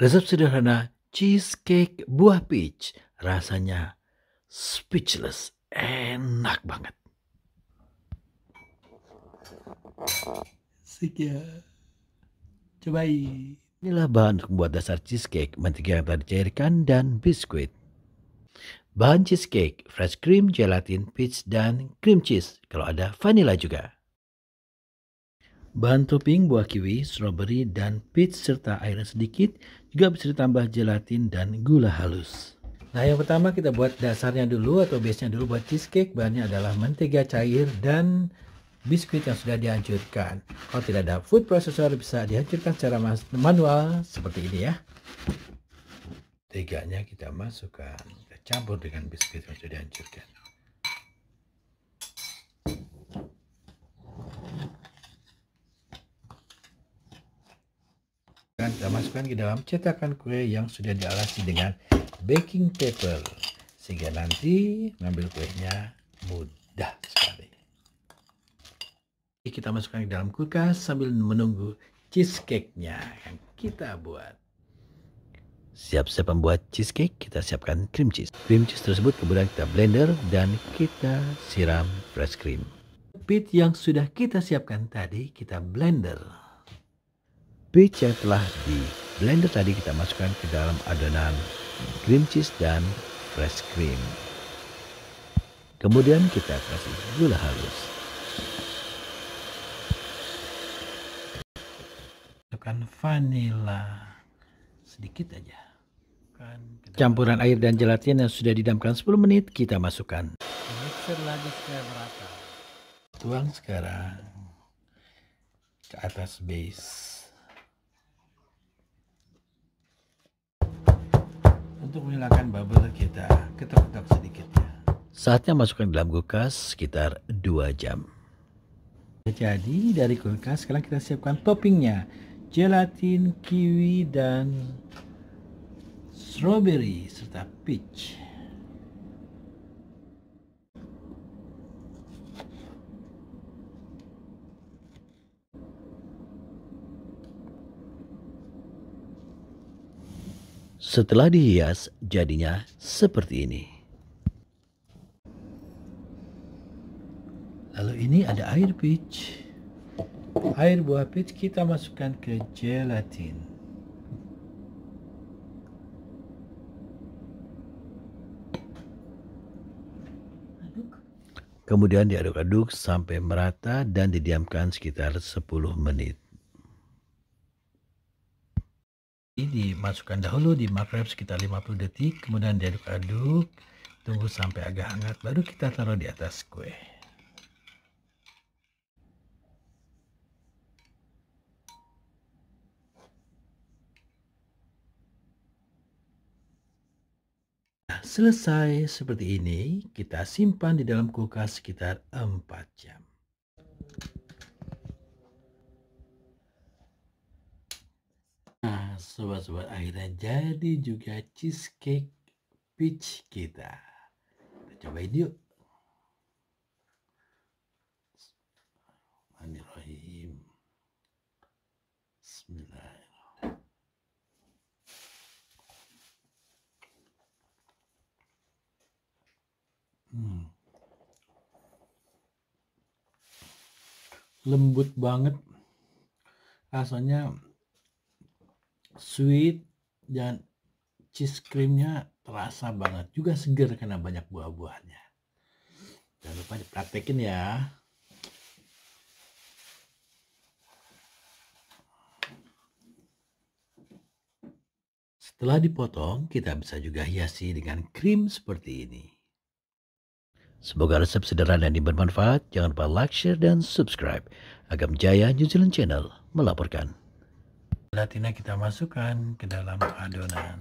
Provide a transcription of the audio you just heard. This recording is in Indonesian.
Resep sederhana cheesecake buah peach rasanya speechless, enak banget. Asik coba Inilah bahan untuk membuat dasar cheesecake, mentega yang telah dicairkan, dan biskuit. Bahan cheesecake, fresh cream, gelatin, peach, dan cream cheese. Kalau ada vanilla juga. Bahan topping buah kiwi, strawberry, dan peach serta airnya sedikit juga bisa ditambah gelatin dan gula halus. Nah yang pertama kita buat dasarnya dulu atau base-nya dulu buat cheesecake bahannya adalah mentega cair dan biskuit yang sudah dihancurkan. Kalau tidak ada food processor bisa dihancurkan secara manual seperti ini ya. Teganya kita masukkan, kita campur dengan biskuit yang sudah dihancurkan. kita masukkan ke dalam cetakan kue yang sudah dialasi dengan baking paper sehingga nanti ngambil kuenya mudah sekali kita masukkan ke dalam kulkas sambil menunggu cheesecake-nya yang kita buat siap-siap membuat cheesecake kita siapkan cream cheese cream cheese tersebut kemudian kita blender dan kita siram fresh cream pit yang sudah kita siapkan tadi kita blender Peach yang telah di blender tadi kita masukkan ke dalam adonan cream cheese dan fresh cream. Kemudian kita kasih gula halus. Masukkan vanilla sedikit aja. Kan Campuran air dan gelatin yang sudah didamkan 10 menit kita masukkan. Mixer lagi Tuang sekarang ke atas base. untuk menghilangkan bubble kita, kita kedok sedikitnya. Saatnya masukkan dalam kulkas sekitar 2 jam. Jadi dari kulkas sekarang kita siapkan toppingnya. Gelatin, kiwi, dan strawberry serta peach. Setelah dihias, jadinya seperti ini. Lalu ini ada air peach. Air buah peach kita masukkan ke gelatin. Kemudian diaduk-aduk sampai merata dan didiamkan sekitar 10 menit dimasukkan dahulu di microwave sekitar 50 detik kemudian diaduk-aduk tunggu sampai agak hangat baru kita taruh di atas kue nah, selesai seperti ini kita simpan di dalam kulkas sekitar 4 jam sobat-sobat akhirnya jadi juga cheesecake peach kita kita cobain yuk Bismillahirrahmanirrahim Bismillahirrahmanirrahim Hmm. lembut banget rasanya sweet dan cheese creamnya terasa banget juga segar karena banyak buah-buahnya jangan lupa dipraktekin ya setelah dipotong kita bisa juga hiasi dengan krim seperti ini Semoga resep sederhana ini bermanfaat. Jangan lupa like, share, dan subscribe. Agam Jaya New Zealand Channel melaporkan gelatina kita masukkan ke dalam adonan.